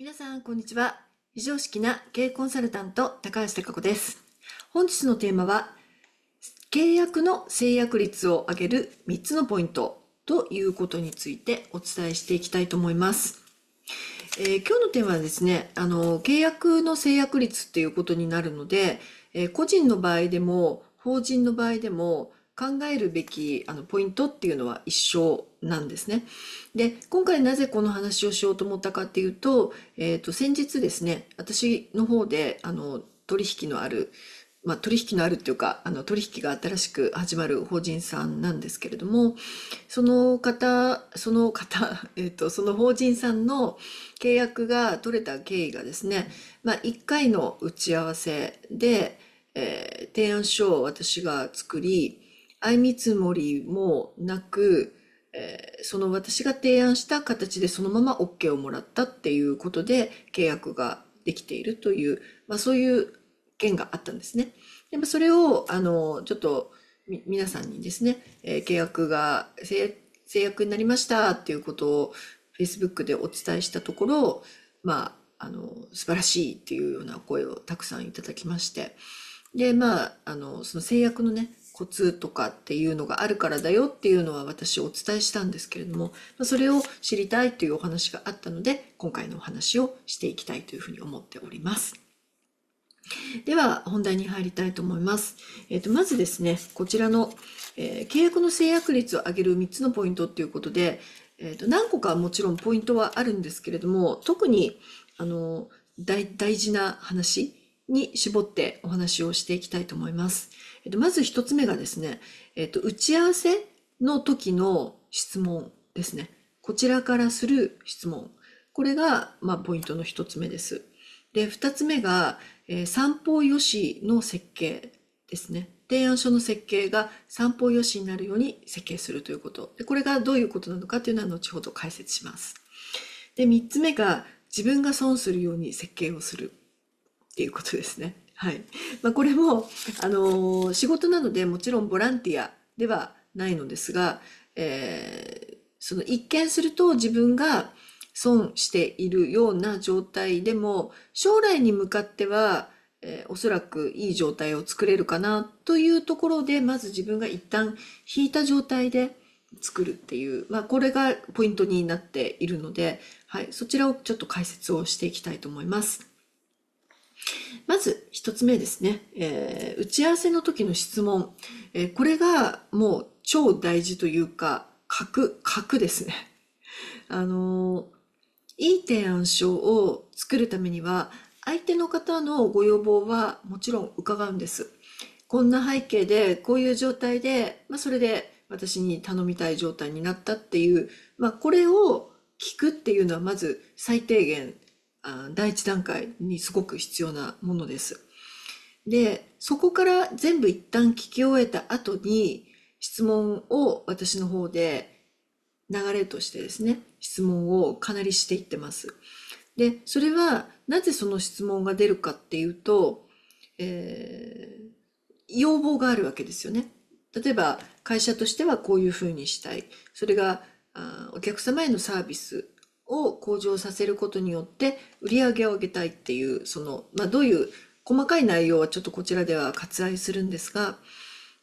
皆さん、こんにちは。非常識な経営コンサルタント、高橋貴子です。本日のテーマは、契約の制約率を上げる3つのポイントということについてお伝えしていきたいと思います。えー、今日のテーマはですね、あの、契約の制約率っていうことになるので、えー、個人の場合でも、法人の場合でも、考えるべきあのポイントっていうのは一緒なんですね。で、今回なぜこの話をしようと思ったかっていうと、えっ、ー、と、先日ですね、私の方で、あの、取引のある、まあ、取引のあるっていうか、あの、取引が新しく始まる法人さんなんですけれども、その方、その方、えっ、ー、と、その法人さんの契約が取れた経緯がですね、まあ、1回の打ち合わせで、えー、提案書を私が作り、相見積もりもなく、えー、その私が提案した形でそのまま OK をもらったっていうことで契約ができているという、まあ、そういう件があったんですね。でもそれをあのちょっと皆さんにですね、えー、契約が制約になりましたっていうことを Facebook でお伝えしたところ、まあ、あの素晴らしいっていうような声をたくさんいただきましてでまああのその制約のねコツとかっていうのがあるからだよっていうのは私お伝えしたんですけれども、それを知りたいというお話があったので、今回のお話をしていきたいというふうに思っております。では本題に入りたいと思います。えっ、ー、と、まずですね、こちらの、えー、契約の制約率を上げる3つのポイントっていうことで、えっ、ー、と、何個かもちろんポイントはあるんですけれども、特に、あの、大事な話に絞ってお話をしていきたいと思います。えっと、まず一つ目がですね、えっと、打ち合わせの時の質問ですね。こちらからする質問。これが、まあ、ポイントの一つ目です。で、二つ目が、えー、三方よしの設計ですね。提案書の設計が三方よしになるように設計するということ。で、これがどういうことなのかというのは後ほど解説します。で、三つ目が、自分が損するように設計をするっていうことですね。はい。まあ、これも、あのー仕事なのでもちろんボランティアではないのですが、えーその一見すると自分が損しているような状態でも、将来に向かっては、えーおそらくいい状態を作れるかなというところで、まず自分が一旦引いた状態で作るっていう、まあ、これがポイントになっているので、はい、そちらをちょっと解説をしていきたいと思います。まず一つ目ですね、えー、打ち合わせの時の質問、えー、これがもう超大事というか、核、核ですね。あのー、いい提案書を作るためには、相手の方のご要望はもちろん伺うんです。こんな背景で、こういう状態で、まあ、それで私に頼みたい状態になったっていう、まあ、これを聞くっていうのはまず最低限第一段階にすごく必要なものです。で、そこから全部一旦聞き終えた後に質問を私の方で流れとしてですね、質問をかなりしていってます。で、それはなぜその質問が出るかっていうと、えー、要望があるわけですよね。例えば会社としてはこういうふうにしたい。それがお客様へのサービスを向上させることによって売上を上げたいっていうその、まあ、どういう細かい内容はちょっとこちらでは割愛するんですが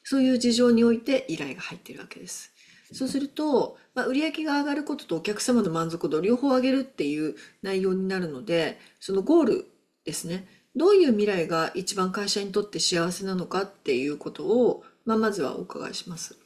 そういう事情において依頼が入っているわけです。そうすると、まあ、売上が上がることとお客様の満足度両方上げるっていう内容になるのでそのゴールですねどういう未来が一番会社にとって幸せなのかっていうことを、まあ、まずはお伺いします。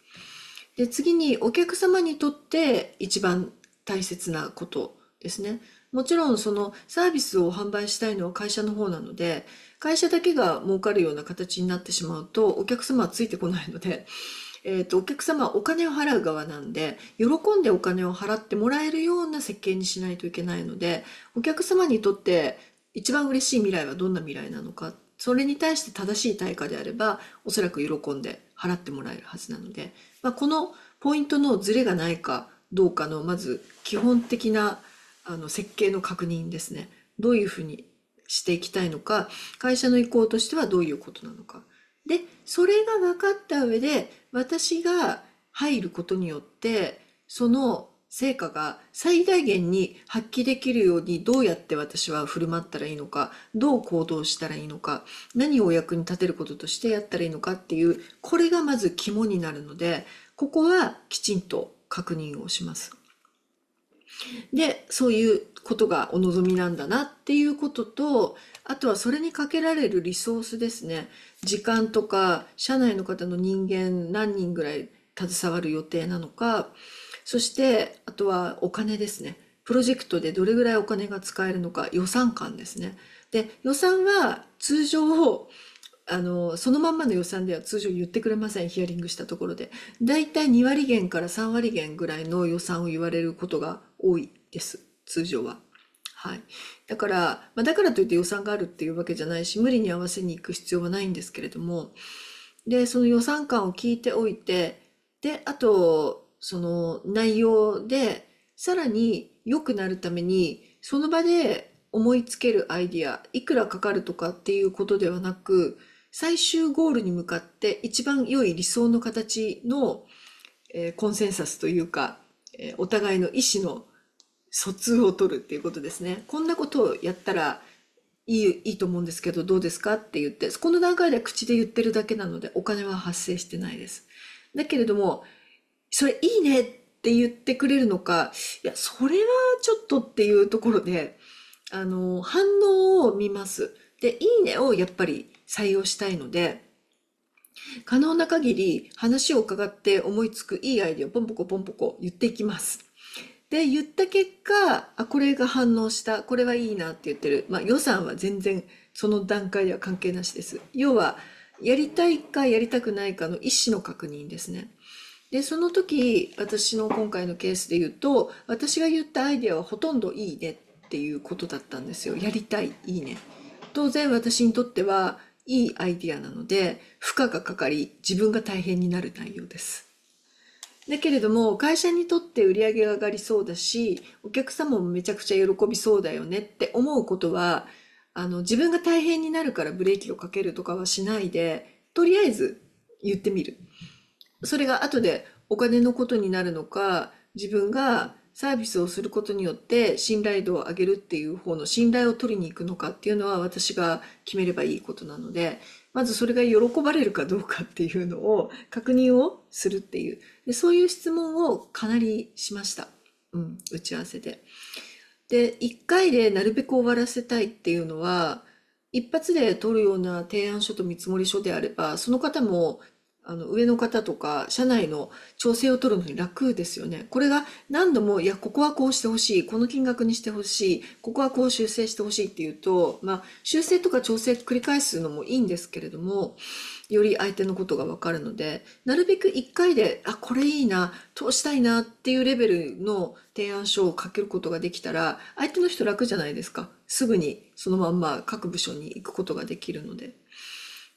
で次にお客様にとって一番大切なことですね。もちろんそのサービスを販売したいのは会社の方なので、会社だけが儲かるような形になってしまうと、お客様はついてこないので、えっ、ー、と、お客様はお金を払う側なんで、喜んでお金を払ってもらえるような設計にしないといけないので、お客様にとって一番嬉しい未来はどんな未来なのか、それに対して正しい対価であれば、おそらく喜んで払ってもらえるはずなので、まあ、このポイントのズレがないか、どうかの、まず基本的なあの設計の確認ですね。どういうふうにしていきたいのか、会社の意向としてはどういうことなのか。で、それが分かった上で、私が入ることによって、その成果が最大限に発揮できるようにどうやって私は振る舞ったらいいのか、どう行動したらいいのか、何をお役に立てることとしてやったらいいのかっていう、これがまず肝になるので、ここはきちんと確認をします。で、そういうことがお望みなんだなっていうことと、あとはそれにかけられるリソースですね。時間とか、社内の方の人間何人ぐらい携わる予定なのか、そして、あとはお金ですね。プロジェクトでどれぐらいお金が使えるのか、予算感ですね。で、予算は通常、あの、そのまんまの予算では通常言ってくれません、ヒアリングしたところで。だいたい2割減から3割減ぐらいの予算を言われることが多いです、通常は。はい。だから、まあ、だからといって予算があるっていうわけじゃないし、無理に合わせに行く必要はないんですけれども、で、その予算感を聞いておいて、で、あと、その内容で、さらに良くなるために、その場で思いつけるアイディア、いくらかかるとかっていうことではなく、最終ゴールに向かって一番良い理想の形の、えー、コンセンサスというか、えー、お互いの意思の疎通を取るっていうことですね。こんなことをやったらいいいいと思うんですけどどうですかって言ってこの段階では口で言ってるだけなのでお金は発生してないです。だけれどもそれいいねって言ってくれるのかいやそれはちょっとっていうところであの反応を見ます。でいいねをやっぱり採用したいので、可能な限り話を伺って思いつくいいアイディアをポンポコポンポコ言っていきます。で、言った結果、あ、これが反応した、これはいいなって言ってる。まあ予算は全然その段階では関係なしです。要は、やりたいかやりたくないかの意思の確認ですね。で、その時、私の今回のケースで言うと、私が言ったアイデアはほとんどいいねっていうことだったんですよ。やりたい、いいね。当然私にとっては、いいアイディアなので、負荷がかかり、自分が大変になる内容です。だけれども、会社にとって売り上げが上がりそうだし、お客様もめちゃくちゃ喜びそうだよねって思うことは、あの、自分が大変になるからブレーキをかけるとかはしないで、とりあえず言ってみる。それが後でお金のことになるのか、自分がサービスをすることによって信頼度を上げるっていう方の信頼を取りに行くのかっていうのは私が決めればいいことなので、まずそれが喜ばれるかどうかっていうのを確認をするっていう。でそういう質問をかなりしました。うん、打ち合わせで。で、1回でなるべく終わらせたいっていうのは、一発で取るような提案書と見積書であれば、その方もあの上の方とか社内の調整を取るのに楽ですよね。これが何度も、いや、ここはこうしてほしい、この金額にしてほしい、ここはこう修正してほしいっていうと、まあ、修正とか調整繰り返すのもいいんですけれども、より相手のことがわかるので、なるべく1回で、あ、これいいな、通したいなっていうレベルの提案書を書けることができたら、相手の人楽じゃないですか。すぐにそのまんま各部署に行くことができるので。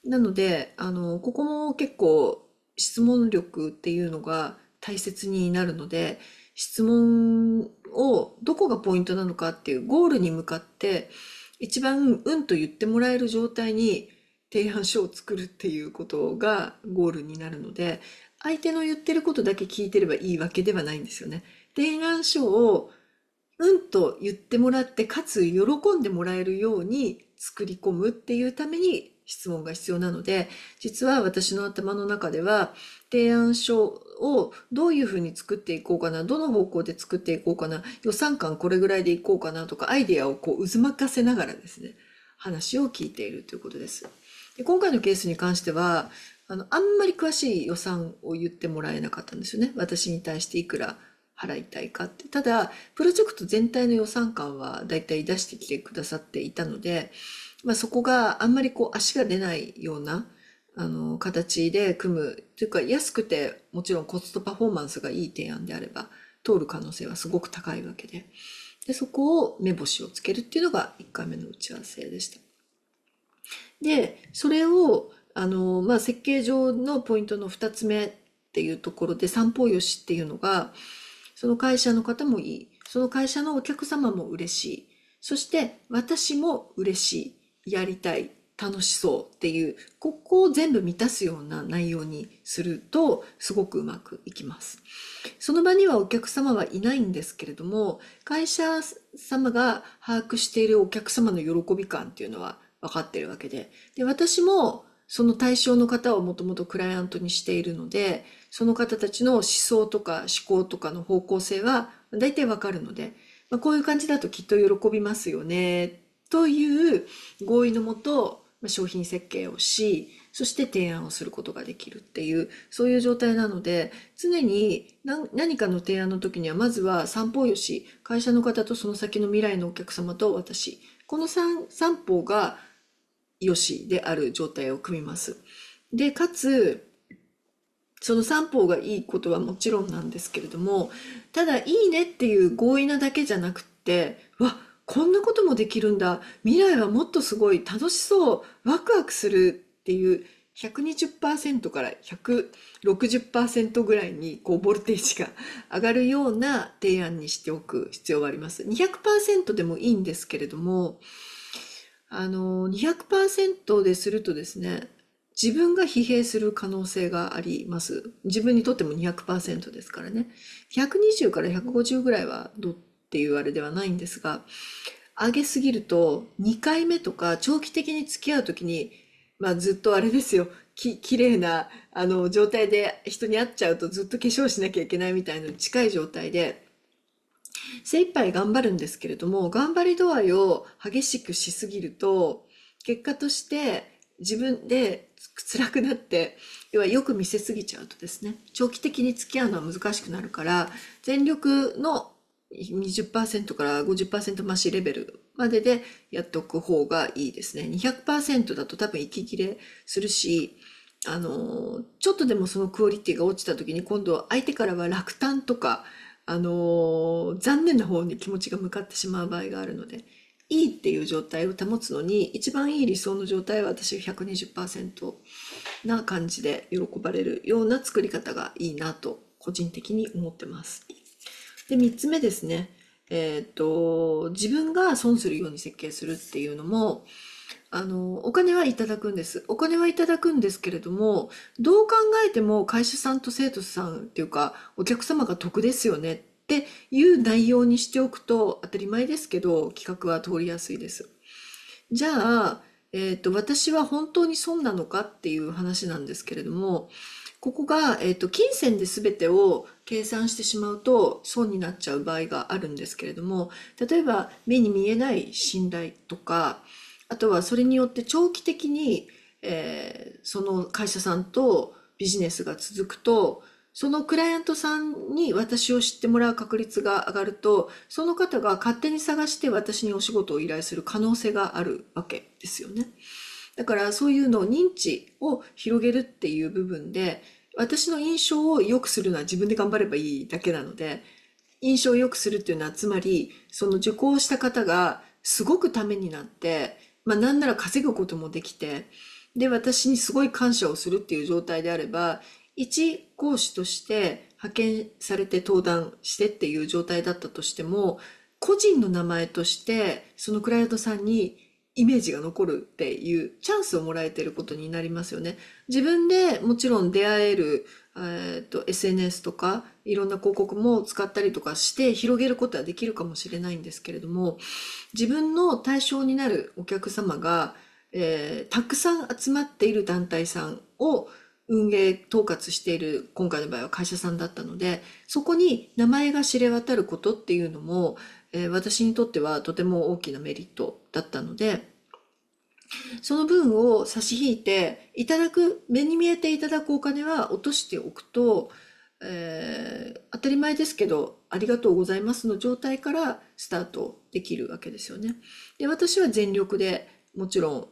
なので、あの、ここも結構質問力っていうのが大切になるので、質問をどこがポイントなのかっていうゴールに向かって一番うんと言ってもらえる状態に提案書を作るっていうことがゴールになるので相手の言ってることだけ聞いてればいいわけではないんですよね。提案書をうんと言ってもらってかつ喜んでもらえるように作り込むっていうために質問が必要なので実は私の頭の中では提案書をどういうふうに作っていこうかなどの方向で作っていこうかな予算感これぐらいでいこうかなとかアイデアをこう渦巻かせながらですね話を聞いているということです。で今回のケースに関してはあのあんまり詳しい予算を言ってもらえなかったんですよね私に対していくら払いたいかってただプロジェクト全体の予算感はだいたい出してきてくださっていたのでまあ、そこがあんまりこう足が出ないようなあの形で組むというか安くてもちろんコストパフォーマンスがいい提案であれば通る可能性はすごく高いわけででそこを目星をつけるっていうのが1回目の打ち合わせでした。でそれをあの、まあ、設計上のポイントの2つ目っていうところで三方よしっていうのがその会社の方もいいその会社のお客様も嬉しいそして私も嬉しいやりたい楽しそうっていうここを全部満たすような内容にするとすごくうまくいきますその場にはお客様はいないんですけれども会社様が把握しているお客様の喜び感っていうのは分かっているわけでで私もその対象の方をもともとクライアントにしているのでその方たちの思想とか思考とかの方向性は大体わかるので、まあ、こういう感じだときっと喜びますよねという合意のもと、商品設計をし、そして提案をすることができるっていう、そういう状態なので、常に何かの提案の時には、まずは三方よし、会社の方とその先の未来のお客様と私、この三三方がよしである状態を組みます。で、かつ、その三方がいいことはもちろんなんですけれども、ただいいねっていう合意なだけじゃなくって、わっこんなこともできるんだ未来はもっとすごい楽しそうワクワクするっていう120%から160%ぐらいにこうボルテージが上がるような提案にしておく必要があります。200%でもいいんですけれどもあの200%でするとですね自分が疲弊する可能性があります。自分にとっても200%ですからね。120から150ぐらいはどっていうあれではないんですが、上げすぎると2回目とか長期的に付き合う時に、まあずっとあれですよ、き、綺麗な、あの、状態で人に会っちゃうとずっと化粧しなきゃいけないみたいなのに近い状態で、精一杯頑張るんですけれども、頑張り度合いを激しくしすぎると、結果として自分で辛くなって、要はよく見せすぎちゃうとですね、長期的に付き合うのは難しくなるから、全力の20%から50%増しレベルまででやっとく方がいいですね。200%だと多分息切れするし、あの、ちょっとでもそのクオリティが落ちた時に今度相手からは落胆とか、あの、残念な方に気持ちが向かってしまう場合があるので、いいっていう状態を保つのに、一番いい理想の状態は私は120%な感じで喜ばれるような作り方がいいなと個人的に思ってます。で、3つ目ですね。えー、と、自分が損するように設計するっていうのも、あの、お金はいただくんです。お金はいただくんですけれども、どう考えても会社さんと生徒さんっていうか、お客様が得ですよねっていう内容にしておくと、当たり前ですけど、企画は通りやすいです。じゃあ、えっ、ー、と、私は本当に損なのかっていう話なんですけれども、ここが、えー、と、金銭で全てを計算してしまうと損になっちゃう場合があるんですけれども、例えば目に見えない信頼とか、あとはそれによって長期的に、えー、その会社さんとビジネスが続くと、そのクライアントさんに私を知ってもらう確率が上がると、その方が勝手に探して私にお仕事を依頼する可能性があるわけですよね。だからそういうのを認知を広げるっていう部分で、私の印象を良くするのは自分で頑張ればいいだけなので、印象を良くするっていうのは、つまり、その受講した方がすごくためになって、まあなんなら稼ぐこともできて、で、私にすごい感謝をするっていう状態であれば、一講師として派遣されて登壇してっていう状態だったとしても、個人の名前として、そのクライアントさんにイメージが残るっていうチャンスをもらえてることになりますよね。自分でもちろん出会える、えーと、SNS とかいろんな広告も使ったりとかして広げることはできるかもしれないんですけれども自分の対象になるお客様が、えー、たくさん集まっている団体さんを運営統括している今回の場合は会社さんだったのでそこに名前が知れ渡ることっていうのも、え私にとってはとても大きなメリットだったので、その分を差し引いて、いただく、目に見えていただくお金は落としておくと、えー、当たり前ですけど、ありがとうございますの状態からスタートできるわけですよね。で、私は全力でもちろん、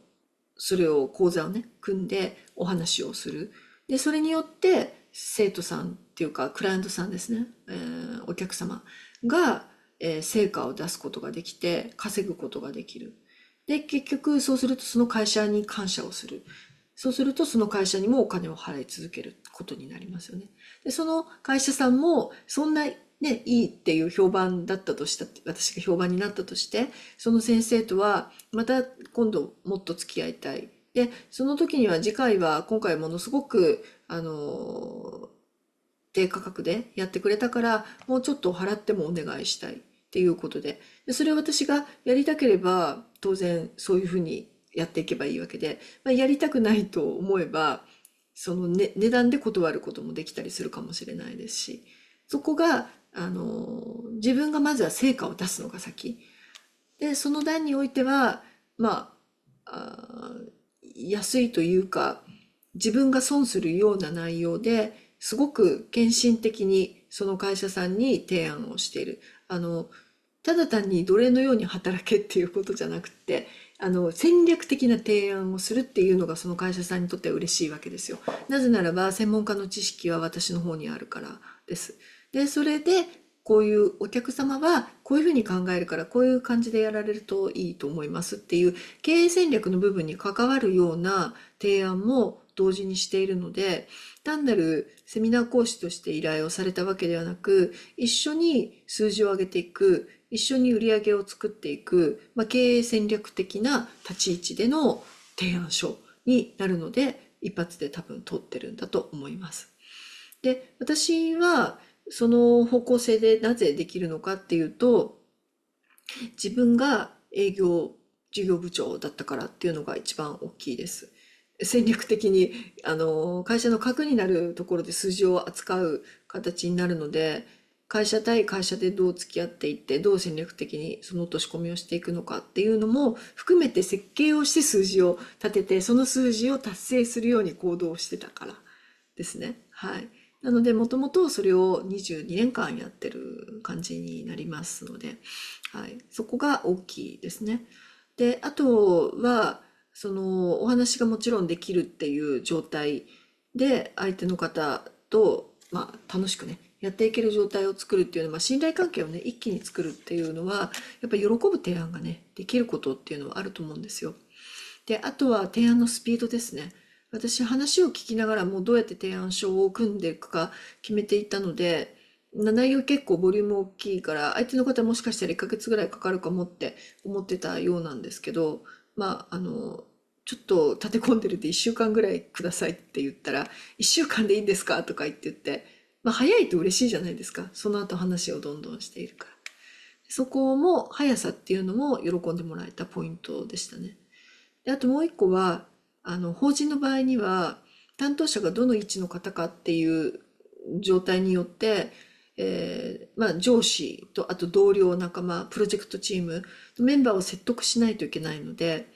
それを講座をね、組んでお話をする。で、それによって生徒さんっていうか、クライアントさんですね、えー、お客様が、えー、成果を出すことができて、稼ぐことができる。で、結局、そうするとその会社に感謝をする。そうするとその会社にもお金を払い続けることになりますよね。で、その会社さんも、そんなね、いいっていう評判だったとした、私が評判になったとして、その先生とはまた今度もっと付き合いたい。で、その時には次回は今回ものすごく、あの低価格でやってくれたから、もうちょっと払ってもお願いしたい。っていうことででそれを私がやりたければ当然そういうふうにやっていけばいいわけで、まあ、やりたくないと思えばその、ね、値段で断ることもできたりするかもしれないですしそこがあの自分がまずは成果を出すのが先でその段においてはまあ安いというか自分が損するような内容ですごく献身的にその会社さんに提案をしているあのただ単に奴隷のように働けっていうことじゃなくってあの戦略的な提案をするっていうのがその会社さんにとっては嬉しいわけですよ。なぜならば専門家の知識は私の方にあるからです。でそれでこういうお客様はこういうふうに考えるからこういう感じでやられるといいと思いますっていう経営戦略の部分に関わるような提案も同時にしているので、単なるセミナー講師として依頼をされたわけではなく、一緒に数字を上げていく、一緒に売り上げを作っていく、まあ、経営戦略的な立ち位置での提案書になるので、一発で多分通ってるんだと思います。で、私はその方向性でなぜできるのかっていうと、自分が営業事業部長だったからっていうのが一番大きいです。戦略的にあの会社の核になるところで数字を扱う形になるので会社対会社でどう付き合っていってどう戦略的にその落とし込みをしていくのかっていうのも含めて設計をして数字を立ててその数字を達成するように行動してたからですね。はい、なのでもともとそれを22年間やってる感じになりますので、はい、そこが大きいですね。であとはそのお話がもちろんできるっていう状態で相手の方と、まあ、楽しくねやっていける状態を作るっていうのは、まあ、信頼関係をね一気に作るっていうのはやっぱ喜ぶ提案がねできることっていうのはあると思うんですよ。であとは提案のスピードですね。私話を聞きながらもうどうやって提案書を組んでいくか決めていたので内容結構ボリューム大きいから相手の方もしかしたら1ヶ月ぐらいかかるかもって思ってたようなんですけどまあ、あの、ちょっと立て込んでるっで1週間ぐらいくださいって言ったら、1週間でいいんですかとか言って言って、まあ、早いと嬉しいじゃないですか。その後話をどんどんしているから。そこも速さっていうのも喜んでもらえたポイントでしたね。であともう一個は、あの、法人の場合には、担当者がどの位置の方かっていう状態によって、えー、まあ、上司とあと同僚仲間プロジェクトチームメンバーを説得しないといけないので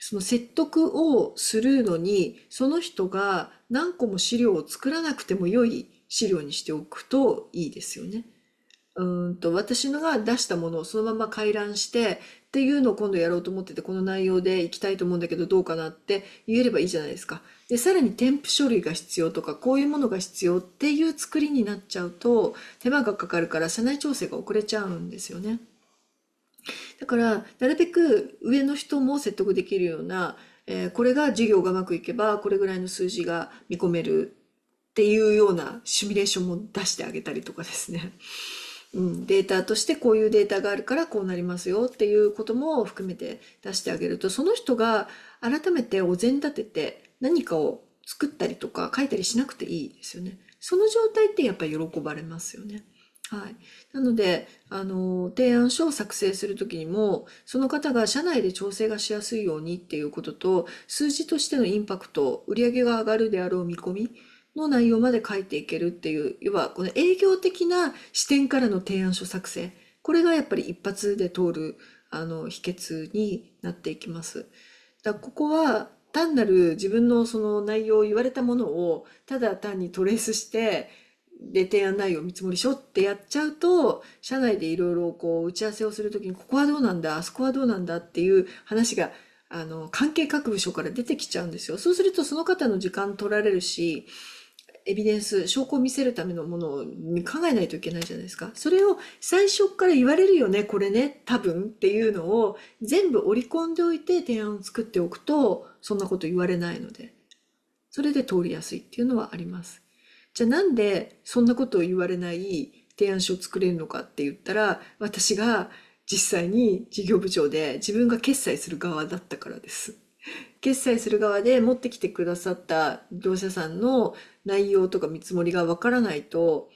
その説得をするのにその人が何個も資料を作らなくても良い資料にしておくといいですよね。うんと私のが出したものをそのまま回覧してっていうのを今度やろうと思ってて、この内容でいきたいと思うんだけどどうかなって言えればいいじゃないですか。で、さらに添付書類が必要とか、こういうものが必要っていう作りになっちゃうと、手間がかかるから社内調整が遅れちゃうんですよね。だから、なるべく上の人も説得できるような、えー、これが授業がうまくいけば、これぐらいの数字が見込めるっていうようなシミュレーションも出してあげたりとかですね。うん、データとしてこういうデータがあるからこうなりますよっていうことも含めて出してあげるとその人が改めてお膳立てて何かを作ったりとか書いたりしなくていいですよね。その状態ってやっぱり喜ばれますよね。はい。なので、あの、提案書を作成する時にも、その方が社内で調整がしやすいようにっていうことと、数字としてのインパクト、売り上げが上がるであろう見込みの内容まで書いていけるっていう、要はこの営業的な視点からの提案書作成。これがやっぱり一発で通る、あの、秘訣になっていきます。だここは単なる自分のその内容を言われたものを、ただ単にトレースして、で、提案内容見積もり書ってやっちゃうと、社内でいろいろこう打ち合わせをするときに、ここはどうなんだ、あそこはどうなんだっていう話が、あの、関係各部署から出てきちゃうんですよ。そうするとその方の時間取られるし、エビデンス、証拠を見せるためのものを考えないといけないじゃないですか。それを最初から言われるよね、これね、多分っていうのを全部織り込んでおいて提案を作っておくと、そんなこと言われないので、それで通りやすいっていうのはあります。じゃあなんでそんなことを言われない提案書を作れるのかって言ったら、私が実際に事業部長で自分が決済する側だったからです。決済する側で持ってきてくださった業者さんの内容とか見積もりがわからないと、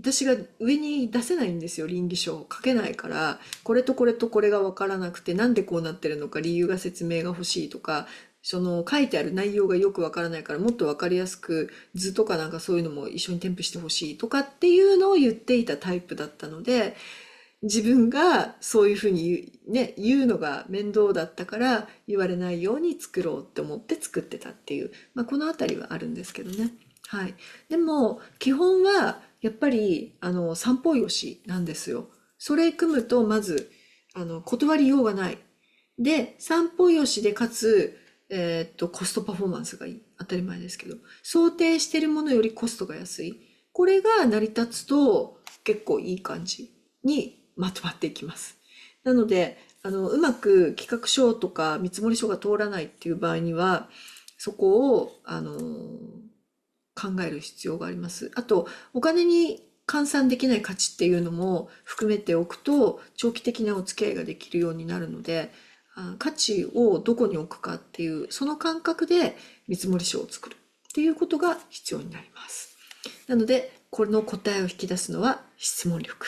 私が上に出せないんですよ、倫理書を。書けないから、これとこれとこれがわからなくて、なんでこうなってるのか理由が説明が欲しいとか、その書いてある内容がよくわからないから、もっとわかりやすく図とかなんかそういうのも一緒に添付してほしいとかっていうのを言っていたタイプだったので、自分がそういうふうに言う,、ね、言うのが面倒だったから言われないように作ろうって思って作ってたっていう、まあ、この辺りはあるんですけどね。はい。でも、基本は、やっぱり、あの、三方よしなんですよ。それ組むと、まず、あの、断りようがない。で、三方よしで、かつ、えっと、コストパフォーマンスがいい。当たり前ですけど。想定してるものよりコストが安い。これが成り立つと、結構いい感じにまとまっていきます。なので、あの、うまく企画書とか見積書が通らないっていう場合には、そこを、あの考える必要があります。あと、お金に換算できない価値っていうのも含めておくと、長期的なお付き合いができるようになるので、価値をどこに置くかっていう、その感覚で見積書を作るっていうことが必要になります。なので、これの答えを引き出すのは質問力。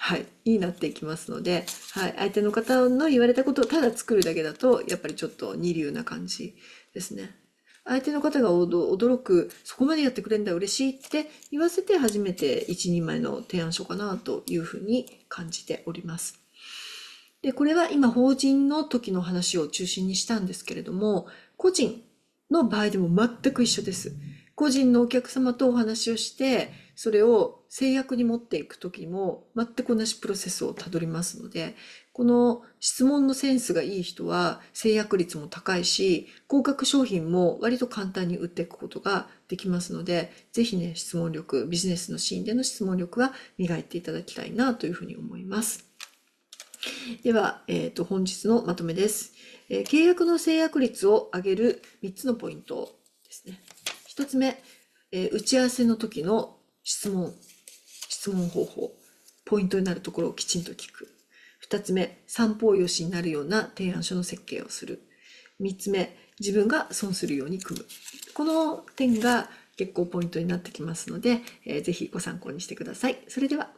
はい、になっていきますので、はい、相手の方の言われたことをただ作るだけだと、やっぱりちょっと二流な感じですね。相手の方が驚く、そこまでやってくれんだ、嬉しいって言わせて初めて一人前の提案書かなというふうに感じております。で、これは今法人の時の話を中心にしたんですけれども、個人の場合でも全く一緒です。個人のお客様とお話をして、それを制約に持っていく時も全く同じプロセスをたどりますので、この質問のセンスがいい人は制約率も高いし、合格商品も割と簡単に売っていくことができますので、ぜひね、質問力、ビジネスのシーンでの質問力は磨いていただきたいなというふうに思います。では、えっ、ー、と、本日のまとめです、えー、契約の制約率を上げる3つのポイントですね。1つ目、えー、打ち合わせの時の質問、質問方法、ポイントになるところをきちんと聞く。2つ目三方よしになるような提案書の設計をする3つ目自分が損するように組むこの点が結構ポイントになってきますので、えー、ぜひご参考にしてください。それでは